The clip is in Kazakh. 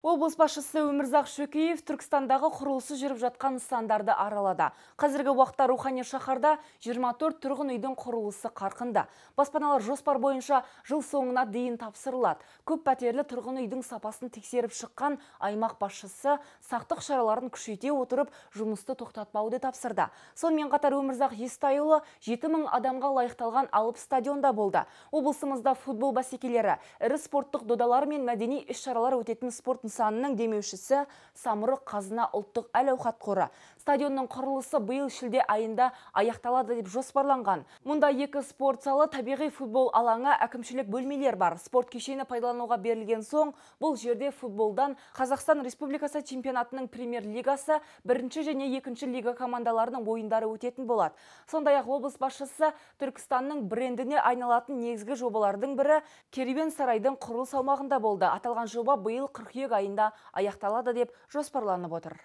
Облыс басшысы Өмірзақ Шөкеев Түркістандағы құрылысы жүріп жатқан нысандарды аралады. Қазіргі уақытта Рухани шаһарда 24 тұрғын үйдің құрылысы қарқынды Баспаналар жоспар бойынша жыл соңына дейін тапсырылады. Көп пәтерлі тұрғын үйдің сапасын тексеріп шыққан аймақ басшысы сақтық шараларын күшейте отырып жұмысты тоқтатпауды тапсырды. Сонымен қатар Өмірзақ Естайұлы 7000 адамға лайықталған алып стадионда болды. Облысымызда футбол бәсекелері, ірі спорттық додалар мен мәдени іс-шаралар өтетін спорт нысанының демеушісі самұрық қазына ұлттық әл ауқат қоры стадионның құрылысы биыл шілде айында аяқталады деп жоспарланған мұнда екі спорт залы табиғи футбол алаңы әкімшілік бөлмелер бар спорт кешені пайдалануға берілген соң бұл жерде футболдан қазақстан республикасы чемпионатының премьер лигасы бірінші және екінші лига командаларының ойындары өтетін болады сондай ақ облыс басшысы түркістанның брендіне айналатын негізгі жобалардың бірі керуен сарайдың құрылыс аумағында болды аталған жоба биыл қыркүйек айында аяқталады деп жоспарланып отыр